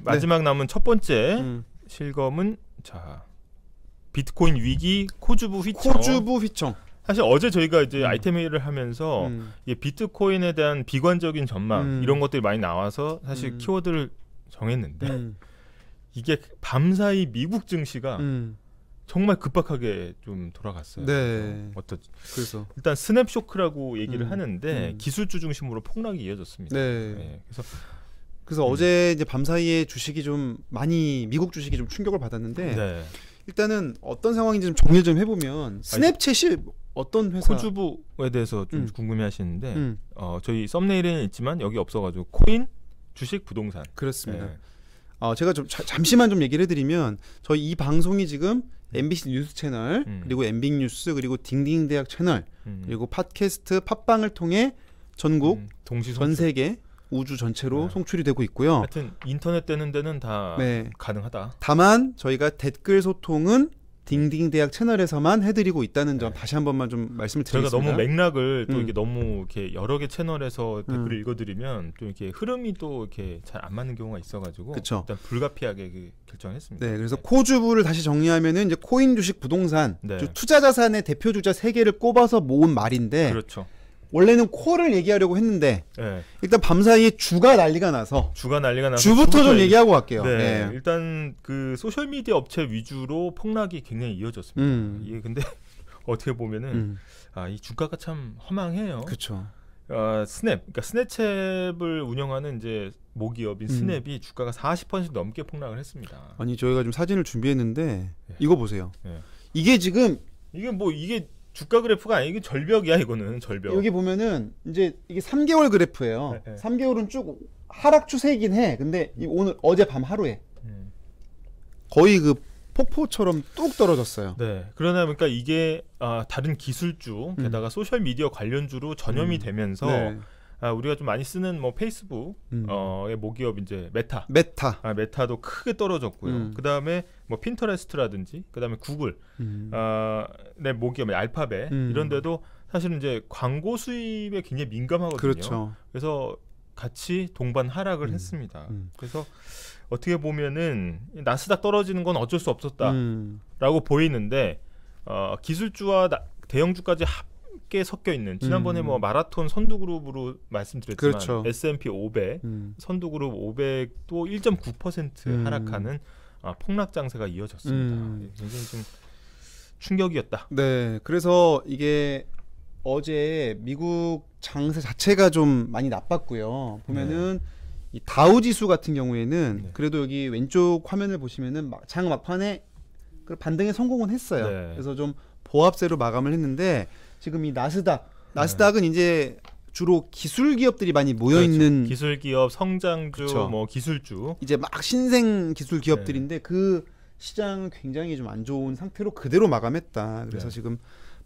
네. 마지막 남은 첫 번째 음. 실검은 자 비트코인 위기 코주부 휘청. 코주부 휘청. 사실 어제 저희가 이제 음. 아이템 회의를 하면서 음. 비트코인에 대한 비관적인 전망 음. 이런 것들이 많이 나와서 사실 음. 키워드를 정했는데 음. 이게 밤사이 미국 증시가 정말 급박하게 좀 돌아갔어요. 네. 어떠? 그래서 일단 스냅 쇼크라고 얘기를 하는데 기술주 중심으로 폭락이 이어졌습니다. 네. 네. 그래서 그래서 음. 어제 이제 밤 사이에 주식이 좀 많이 미국 주식이 좀 충격을 받았는데 네. 일단은 어떤 상황인지 좀 정리 좀 해보면 아, 스냅챗이 어떤 회사 코주부에 대해서 좀 음. 궁금해하시는데 음. 어, 저희 썸네일에 있지만 여기 없어가지고 코인 주식 부동산 그렇습니다. 네. 어, 제가 좀 자, 잠시만 좀 얘기를 해드리면 저희 이 방송이 지금 MBC 음. 뉴스 채널 음. 그리고 엠 b c 뉴스 그리고 딩딩 대학 채널 음. 그리고 팟캐스트 팟빵을 통해 전국 음. 전 세계 우주 전체로 네. 송출이 되고 있고요. 하여튼 인터넷 되는 데는 다 네. 가능하다. 다만 저희가 댓글 소통은 네. 딩딩 대학 채널에서만 해드리고 있다는 점 네. 다시 한 번만 좀 말씀을 드리겠습니다. 저희가 너무 맥락을 또 음. 이게 너무 이렇게 여러 개 채널에서 댓글을 음. 읽어드리면 또 이렇게 흐름이 또 이렇게 잘 안 맞는 경우가 있어가지고 그쵸. 일단 불가피하게 그 결정했습니다. 네, 그래서 네. 코주부를 다시 정리하면은 이제 코인 주식 부동산 네. 투자 자산의 대표 주자 세 개를 꼽아서 모은 말인데 그렇죠. 원래는 코를 얘기하려고 했는데 네. 일단 밤사이에 주가 난리가 나서 주가 난리가 나서 주부터, 주부터 좀 얘기하고 갈게요. 네. 네. 일단 그 소셜 미디어 업체 위주로 폭락이 굉장히 이어졌습니다. 음. 이게 근데 어떻게 보면은 음. 아이 주가가 참 허망해요. 그렇죠. 아, 스냅, 그러니까 스냅을 챗 운영하는 이제 모기업인 음. 스냅이 음. 주가가 40% 넘게 폭락을 했습니다. 아니 저희가 좀 사진을 준비했는데 예. 이거 보세요. 이게 지금 이게 뭐 이게 주가 그래프가 아니 이게 절벽이야 이거는 절벽. 여기 보면은 이제 이게 3개월 그래프예요. 네, 네. 3개월은 쭉 하락 추세이긴 해. 근데 오늘 어제밤 하루에 음. 거의 그 폭포처럼 뚝 떨어졌어요. 네. 그러다 보니까 이게 아, 다른 기술주 게다가 음. 소셜 미디어 관련주로 전염이 음. 되면서 네. 아, 우리가 좀 많이 쓰는 뭐 페이스북의 음. 모기업 이제 메타. 메타. 아, 메타도 크게 떨어졌고요. 음. 그다음에 뭐 핀터레스트라든지 그다음에 구글. 음. 아, 네, 모기업 뭐 알파벳 음. 이런 데도 사실은 이제 광고 수입에 굉장히 민감하거든요. 그렇죠. 그래서 같이 동반 하락을 음. 했습니다. 음. 그래서 어떻게 보면은 나스닥 떨어지는 건 어쩔 수 없었다라고 보이는데 어, 기술주와 나, 대형주까지 합개 섞여 있는 지난번에 음. 뭐 마라톤 선두 그룹으로 말씀드렸지만 그렇죠. S&P 500 음. 선두 그룹 500도 1.9% 음. 하락하는 아, 폭락 장세가 이어졌습니다. 음. 예, 굉장히 좀 충격이었다. 네, 그래서 이게 어제 미국 장세 자체가 좀 많이 나빴고요. 보면은 네. 이 다우 지수 같은 경우에는 네. 그래도 여기 왼쪽 화면을 보시면은 장 막판에 그 반등에 성공은 했어요. 네. 그래서 좀 보합세로 마감을 했는데 지금 이 나스닥 나스닥은 이제 주로 기술 기업들이 많이 모여 그렇죠. 있는 기술 기업 성장주 그쵸. 뭐 기술주 이제 막 신생 기술 기업들인데 네. 그 시장은 굉장히 좀 안 좋은 상태로 그대로 마감했다. 그래서 네. 지금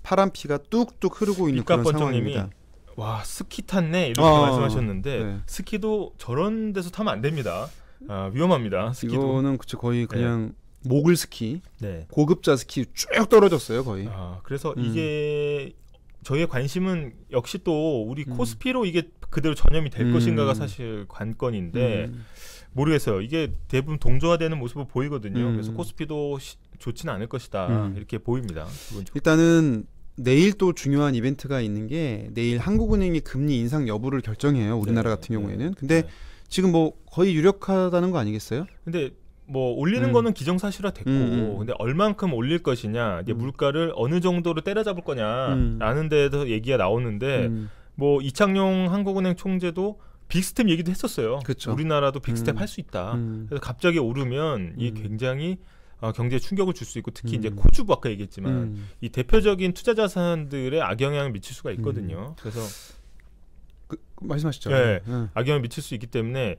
파란 피가 뚝뚝 흐르고 있는 그런 상황입니다. 와 스키 탔네 이렇게 어, 말씀하셨는데 네. 스키도 저런 데서 타면 안 됩니다. 아, 위험합니다. 스키도. 이거는 그치 거의 네. 그냥 모글 스키, 네. 고급자 스키 쭉 떨어졌어요 거의. 아, 그래서 음. 이게 저희의 관심은 역시 또 우리 음. 코스피로 이게 그대로 전염이 될 음. 것인가가 사실 관건인데 음. 모르겠어요. 이게 대부분 동조화되는 모습을 보이거든요. 그래서 음. 코스피도 좋지는 않을 것이다 음. 이렇게 보입니다. 일단은 내일 또 중요한 이벤트가 있는 게 내일 한국은행이 금리 인상 여부를 결정해요. 우리나라 네, 같은 네. 경우에는. 근데 네. 지금 뭐 거의 유력하다는 거 아니겠어요? 근데 뭐 올리는 음. 거는 기정사실화 됐고 음, 음. 근데 얼만큼 올릴 것이냐 이게 음. 물가를 어느 정도로 때려잡을 거냐라는 음. 데서 얘기가 나오는데 음. 뭐 이창용 한국은행 총재도 빅스텝 얘기도 했었어요. 그쵸. 우리나라도 빅스텝 할 수 있다. 그래서 갑자기 오르면 이게 굉장히 어, 경제에 충격을 줄 수 있고 특히 이제 코주부 아까 얘기했지만 이 대표적인 투자 자산들의 악영향을 미칠 수가 있거든요. 그래서 그, 그 말씀하시죠. 네, 악영향을 미칠 수 있기 때문에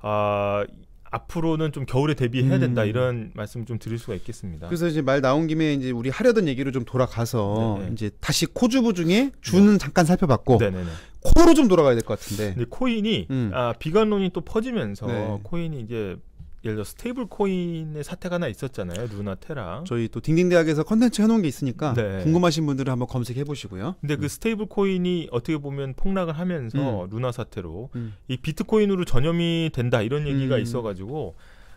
아 앞으로는 좀 겨울에 대비해야 된다 음. 이런 말씀 좀 드릴 수가 있겠습니다. 그래서 이제 말 나온 김에 이제 우리 하려던 얘기로 좀 돌아가서 네네. 이제 다시 코주부 중에 주는 네. 잠깐 살펴봤고 네네네. 네, 네. 코로 좀 돌아가야 될 것 같은데. 근데 코인이 음. 아, 비관론이 또 퍼지면서 네. 코인이 이제 예를 들어 스테이블 코인의 사태가 하나 있었잖아요. 루나 테라. 저희 또 딩딩대학에서 컨텐츠 해놓은 게 있으니까 네. 궁금하신 분들은 한번 검색해 보시고요. 근데 그 음. 그 스테이블 코인이 어떻게 보면 폭락을 하면서 음. 루나 사태로 음. 이 비트코인으로 전염이 된다 이런 얘기가 음. 있어가지고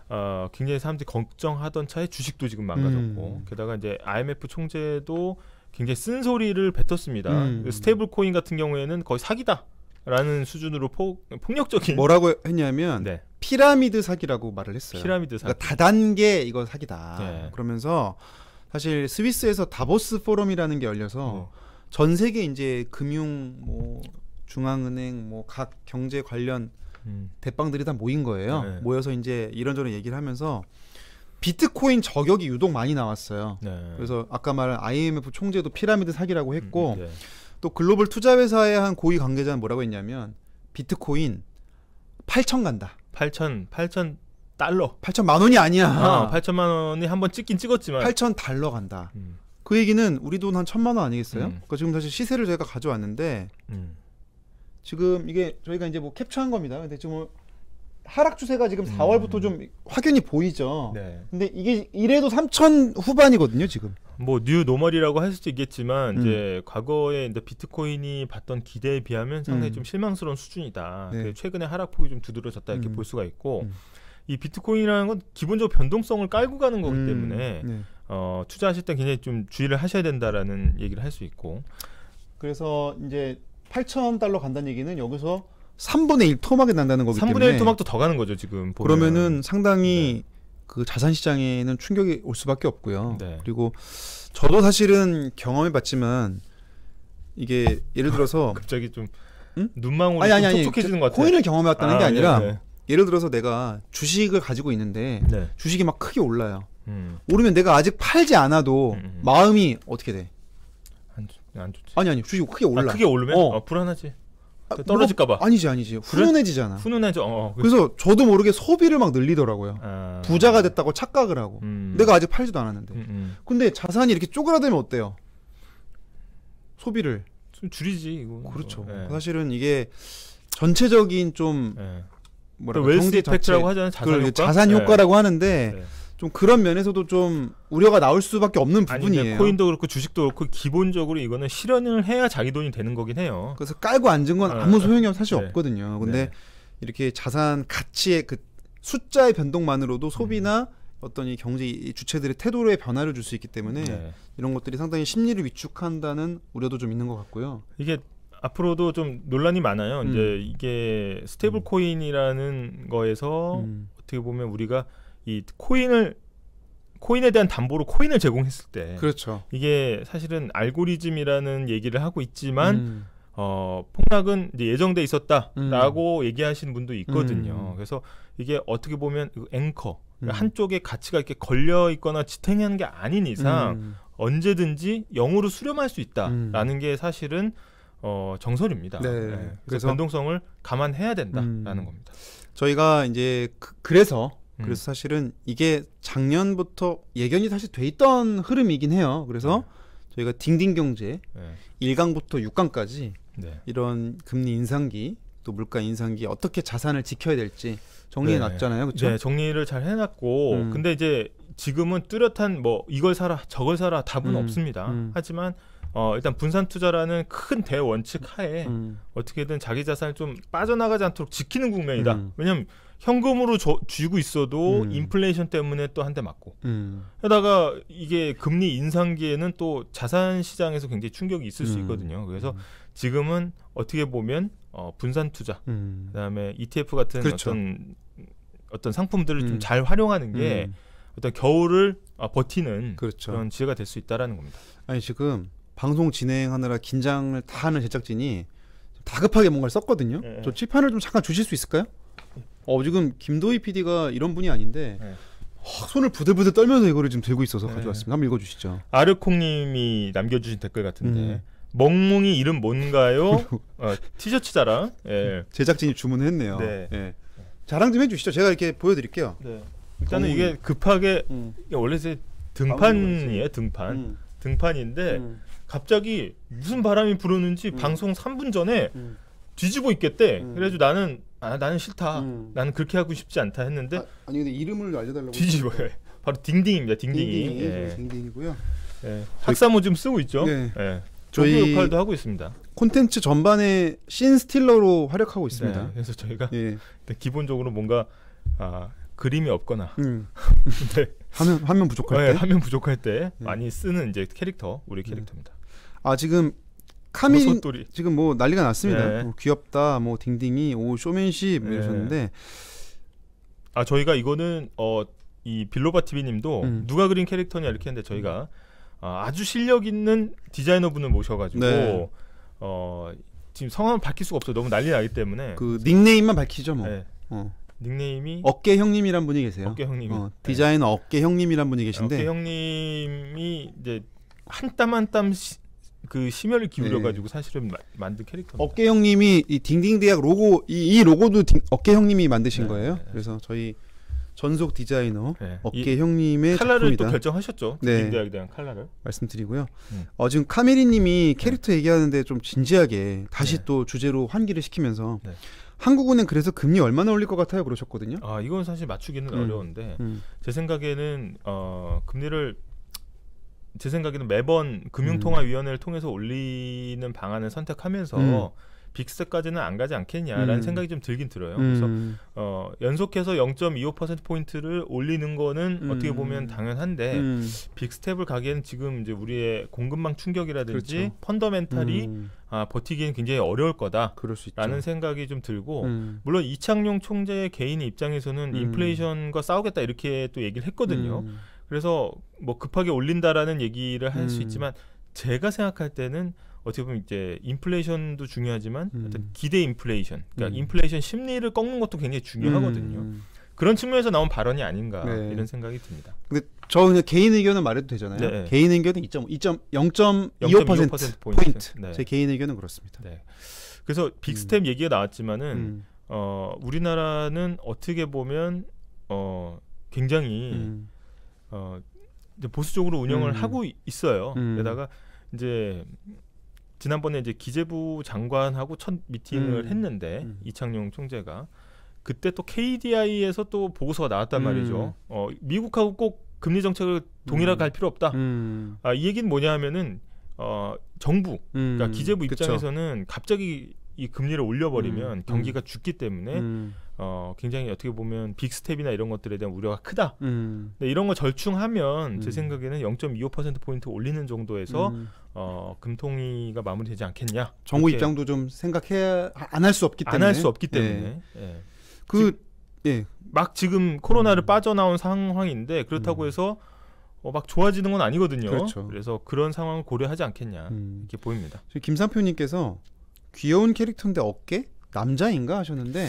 어, 굉장히 사람들이 걱정하던 차에 주식도 지금 망가졌고 음. 게다가 이제 IMF 총재도 굉장히 쓴 소리를 뱉었습니다. 음. 스테이블 코인 같은 경우에는 거의 사기다. 라는 수준으로 포, 폭력적인 뭐라고 했냐면 네. 피라미드 사기라고 말을 했어요. 피라미드 그러니까 사기. 그러니까 다단계 이거 사기다. 네. 그러면서 사실 스위스에서 다보스 포럼이라는 게 열려서 네. 전 세계 이제 금융 뭐 중앙은행 뭐 각 경제 관련 음. 대빵들이 다 모인 거예요. 네. 모여서 이제 이런저런 얘기를 하면서 비트코인 저격이 유독 많이 나왔어요. 네. 그래서 아까 말한 IMF 총재도 피라미드 사기라고 했고 음, 네. 또 글로벌 투자회사의 한 고위 관계자는 뭐라고 했냐면 비트코인 8천 간다. 8천 8천 달러. 8천만 원이 아니야. 아, 어, 8천만 원이 한번 찍긴 찍었지만 8천 달러 간다. 음. 그 얘기는 우리 돈 한 천만 원 아니겠어요? 음. 그러니까 지금 사실 시세를 저희가 가져왔는데 음. 지금 이게 저희가 이제 뭐 캡처한 겁니다. 근데 지금 하락 추세가 지금 4월부터 음. 좀 확연히 보이죠. 네. 근데 이게 이래도 3천 후반이거든요, 지금. 뭐 뉴 노멀이라고 할 수도 있겠지만 음. 이제 과거에 이제 비트코인이 봤던 기대에 비하면 상당히 음. 좀 실망스러운 수준이다. 네. 그 최근에 하락폭이 좀 두드러졌다 이렇게 음. 볼 수가 있고 음. 이 비트코인이라는 건 기본적으로 변동성을 깔고 가는 거기 음. 때문에 네. 어, 투자하실 때 굉장히 좀 주의를 하셔야 된다라는 얘기를 할 수 있고. 그래서 이제 8천 달러 간다는 얘기는 여기서 3분의 1 토막이 난다는 거기 때문에 3분의 1 토막도 더 가는 거죠 지금 보면. 그러면은 상당히 네. 그 자산 시장에는 충격이 올 수밖에 없고요. 네. 그리고 저도 사실은 경험해 봤지만 이게 예를 들어서 갑자기 좀 응? 눈망울이 아니, 아니, 아니, 촉촉해지는 것 같아요. 코인을 경험해 왔다는 아, 게 네, 아니라 네네. 예를 들어서 내가 주식을 가지고 있는데 네. 주식이 막 크게 올라요. 음. 오르면 내가 아직 팔지 않아도 음. 음, 음. 마음이 어떻게 돼? 안, 안 좋지. 아니 아니 주식 이 크게 아, 올라. 아, 크게 오르면 어. 아, 불안하지. 아, 그 떨어질까봐. 뭐, 아니지 아니지. 훈훈해지잖아. 훈훈해져. 어, 어 그래서 저도 모르게 소비를 막 늘리더라고요. 아... 부자가 됐다고 착각을 하고. 음... 내가 아직 팔지도 않았는데. 음, 음. 근데 자산이 이렇게 쪼그라들면 어때요? 소비를 좀 줄이지 이거. 그렇죠. 네. 사실은 이게 전체적인 좀 네. 예. 뭐라 웰스 경제 트라고 하잖아요. 자산 효과? 자산 예. 효과라고 네. 하는데. 네. 좀 그런 면에서도 좀 우려가 나올 수밖에 없는 부분이에요. 아니, 코인도 그렇고 주식도 그렇고 기본적으로 이거는 실현을 해야 자기 돈이 되는 거긴 해요. 그래서 깔고 앉은 건 아, 아무 소용이 사실 네. 없거든요. 네. 근데 네. 이렇게 자산 가치의 그 숫자의 변동만으로도 소비나 음. 어떤 이 경제 주체들의 태도로의 변화를 줄 수 있기 때문에 네. 이런 것들이 상당히 심리를 위축한다는 우려도 좀 있는 것 같고요. 이게 앞으로도 좀 논란이 많아요. 음. 이제 이게 스테이블 음. 코인이라는 거에서 음. 어떻게 보면 우리가 이 코인을 코인에 대한 담보로 코인을 제공했을 때 그렇죠. 이게 사실은 알고리즘이라는 얘기를 하고 있지만 음. 어, 폭락은 이제 예정돼 있었다라고 음. 얘기하시는 분도 있거든요. 음. 그래서 이게 어떻게 보면 그 앵커 그 한쪽에 가치가 이렇게 걸려 있거나 지탱하는 게 아닌 이상 음. 언제든지 영으로 수렴할 수 있다라는 음. 게 사실은 어, 정설입니다. 네. 네. 그래서, 그래서, 변동성을 감안해야 된다라는 겁니다. 저희가 이제 그, 그래서 음. 그래서 사실은 이게 작년부터 예견이 사실 돼 있던 흐름이긴 해요. 그래서 네. 저희가 딩딩 경제 네. 일강부터육강까지 네. 이런 금리 인상기 또 물가 인상기 어떻게 자산을 지켜야 될지 정리해 네. 놨잖아요. 그렇죠? 네, 정리를 잘 해놨고 음. 근데 이제 지금은 뚜렷한 뭐 이걸 사라 저걸 사라 답은 음. 없습니다. 음. 하지만 어, 일단 분산 투자라는 큰 대원칙 하에 음. 음. 어떻게든 자기 자산을 좀 빠져나가지 않도록 지키는 국면이다. 왜냐하면 현금으로 줘, 쥐고 있어도 음. 인플레이션 때문에 또 한 대 맞고 음. 게다가 이게 금리 인상기에는 또 자산 시장에서 굉장히 충격이 있을 음. 수 있거든요. 그래서 음. 지금은 어떻게 보면 어, 분산 투자 음. 그다음에 ETF 같은 그렇죠. 어떤 어떤 상품들을 좀잘 음. 활용하는 게 어떤 겨울을 아, 버티는 그렇죠. 그런 지혜가 될 수 있다라는 겁니다. 아니 지금 방송 진행하느라 긴장을 다 하는 제작진이 다급하게 뭔가를 썼거든요. 예. 저 예. 칠판을 좀 잠깐 주실 수 있을까요? 어 지금 김도희 PD가 이런 분이 아닌데 네. 손을 부들부들 떨면서 이거를 지금 들고 있어서 네. 가져왔습니다. 한번 읽어주시죠. 아르콩님이 남겨주신 댓글 같은데 음. 멍멍이 이름 뭔가요? 어, 티셔츠 자랑. 예. 제작진이 주문했네요. 네. 예. 자랑 좀 해주시죠. 제가 이렇게 보여드릴게요. 네. 일단은 이게 어, 급하게 음. 이게 원래 등판이에요. 등판. 음. 등판인데 음. 갑자기 무슨 바람이 불었는지 음. 방송 3분 전에 음. 뒤집어 있겠대. 그래가지고 나는 아 나는 싫다. 음. 나는 그렇게 하고 싶지 않다 했는데 아, 니 근데 이름을 알려달라고 뒤집어요. 바로 딩딩입니다. 딩딩이. 딩딩이 예. 딩딩이고요. 예. 학사모 지 쓰고 있죠. 네. 예. 저희 역할도 하고 있습니다. 콘텐츠 전반에 신 스틸러로 활약하고 있습니다. 네. 그래서 저희가 예. 기본적으로 뭔가 아, 그림이 없거나 음. 네. 화면 화면 부족할 네, 때 화면 부족할 때 네. 많이 쓰는 이제 캐릭터 우리 음. 캐릭터입니다. 아 지금 카밀 모돌이 지금 뭐 난리가 났습니다. 네. 뭐 귀엽다, 뭐 딩딩이, 오 쇼맨십 네. 이러셨는데 아 저희가 이거는 어 이 빌로바 TV님도 음. 누가 그린 캐릭터냐 이렇게 했는데 저희가 아, 아주 실력 있는 디자이너 분을 모셔가지고 네. 어 지금 성함을 밝힐 수가 없어요. 너무 난리 나기 때문에 그 닉네임만 밝히죠 뭐. 네. 어. 닉네임이 어깨 형님이란 분이 계세요. 어깨 형님. 어, 네. 디자이너 네. 어깨 형님이란 분이 네, 계신데 어깨 형님이 이제 한 땀 한땀 한땀 그 심혈을 기울여 가지고 네. 사실은 마, 만든 캐릭터. 어깨 형님이 이 딩딩대학 로고 이, 이 로고도 딩, 어깨 형님이 만드신 네, 거예요. 네, 그래서 저희 전속 디자이너 네. 어깨 형님의 칼라를 또 결정하셨죠. 네. 딩딩대학에 대한 칼라를 말씀드리고요. 음. 어, 지금 카메리님이 캐릭터 네. 얘기하는데 좀 진지하게 다시 또 주제로 환기를 시키면서 한국은행 그래서 금리 얼마나 올릴 것 같아요? 그러셨거든요. 아 이건 사실 맞추기는 음. 어려운데 음. 제 생각에는 어, 금리를 제 생각에는 매번 금융통화위원회를 음. 통해서 올리는 방안을 선택하면서 음. 빅스까지는 안 가지 않겠냐라는 음. 생각이 좀 들긴 들어요. 음. 그래서 어, 연속해서 0.25% 포인트를 올리는 거는 음. 어떻게 보면 당연한데 음. 빅스텝을 가기에는 지금 이제 우리의 공급망 충격이라든지 그렇죠. 펀더멘탈이 아, 버티기엔 굉장히 어려울 거다라는 생각이 좀 들고 물론 이창용 총재의 개인 입장에서는 인플레이션과 싸우겠다 이렇게 또 얘기를 했거든요. 그래서 뭐 급하게 올린다라는 얘기를 할수 음. 있지만 제가 생각할 때는 어떻게 보면 이제 인플레이션도 중요하지만 음. 어떤 기대 인플레이션, 그러니까 음. 인플레이션 심리를 꺾는 것도 굉장히 중요하거든요. 음. 그런 측면에서 나온 발언이 아닌가 네. 이런 생각이 듭니다. 근데 저 그냥 개인 의견은 말해도 되잖아요. 네. 네. 개인 의견은 2.5, 0.25% 포인트. 네. 제 개인 의견은 그렇습니다. 네. 그래서 빅스텝 음. 얘기가 나왔지만은 음. 어, 우리나라는 어떻게 보면 어, 굉장히 음. 어 보수적으로 운영을 음. 하고 있어요. 음. 게다가 이제 지난번에 이제 기재부 장관하고 첫 미팅을 음. 했는데 음. 이창용 총재가 그때 또 KDI에서 또 보고서가 나왔단 음. 말이죠. 어 미국하고 꼭 금리 정책을 동일하게 음. 할 필요 없다. 음. 아, 이 얘기는 뭐냐 하면은 어 정부 그러니까 기재부 입장에서는 그쵸. 갑자기 이 금리를 올려버리면 경기가 죽기 때문에 어, 굉장히 어떻게 보면 빅스텝이나 이런 것들에 대한 우려가 크다. 음. 근데 이런 거 절충하면 음. 제 생각에는 0.25%포인트 올리는 정도에서 음. 어, 금통위가 마무리되지 않겠냐. 정부 입장도 좀 생각해 아, 안할 수 없기 때문에. 안 할 수 없기 때문에. 예. 예. 그 예. 막 지금 코로나를 음. 빠져나온 상황인데 그렇다고 음. 해서 어, 막 좋아지는 건 아니거든요. 그렇죠. 그래서 그런 상황을 고려하지 않겠냐 음. 이렇게 보입니다. 김상표님께서 귀여운 캐릭터인데 어깨 남자인가 하셨는데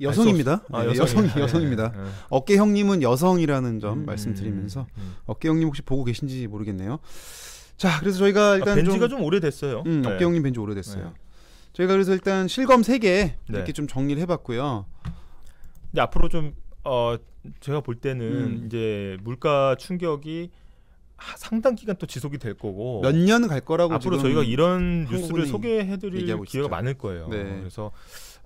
여성입니다. 아, 네, 여성이, 네, 여성, 입니다 네. 어깨 형님은 여성이라는 점 음, 말씀드리면서 음, 음, 음. 어깨 형님 혹시 보고 계신지 모르겠네요. 자, 그래서 저희가 아, 일단 아, 지가좀 오래됐어요. 음, 어깨 형님 벤지 오래됐어요. 저희가 그래서 일단 실검 3개 이렇게 좀 정리를 해봤고요. 근데 앞으로 좀 어, 제가 볼 때는 음. 이제 물가 충격이 상당 기간 또 지속이 될 거고 몇 년 갈 거라고 앞으로 저희가 이런 뉴스를 소개해드릴 기회가 많을 거예요. 네. 그래서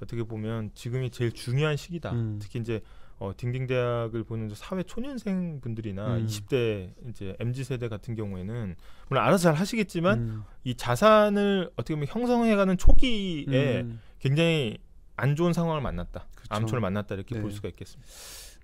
어떻게 보면 지금이 제일 중요한 시기다. 음. 특히 이제 어, 딩딩 대학을 보는 사회 초년생 분들이나 음. 20대 이제 mz 세대 같은 경우에는 물론 알아서 잘 하시겠지만 음. 이 자산을 어떻게 보면 형성해가는 초기에 음. 굉장히 안 좋은 상황을 만났다, 그쵸. 암초를 만났다 이렇게 네. 볼 수가 있겠습니다.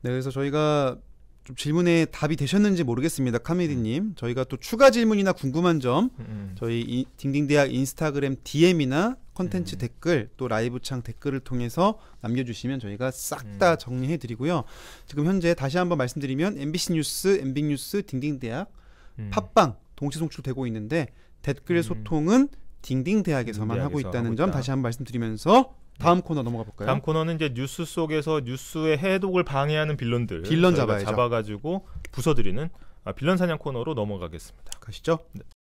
네, 그래서 저희가 좀 질문에 답이 되셨는지 모르겠습니다. 카메디님. 음. 저희가 또 추가 질문이나 궁금한 점 음. 음. 저희 이, 딩딩대학 인스타그램 DM이나 컨텐츠 음. 댓글 또 라이브창 댓글을 통해서 남겨주시면 저희가 싹다 음. 정리해드리고요. 지금 현재 다시 한번 말씀드리면 MBC 뉴스, MB 뉴스, 딩딩대학, 팟빵 동시 송출되고 있는데 댓글 소통은 딩딩대학에서만 딩딩 하고 있다는 하고 점 있다. 다시 한번 말씀드리면서 다음 코너 넘어가 볼까요? 다음 코너는 이제 뉴스 속에서 뉴스의 해독을 방해하는 빌런들 빌런 잡아 잡아가지고 부숴드리는 아, 빌런 사냥 코너로 넘어가겠습니다. 가시죠. 네.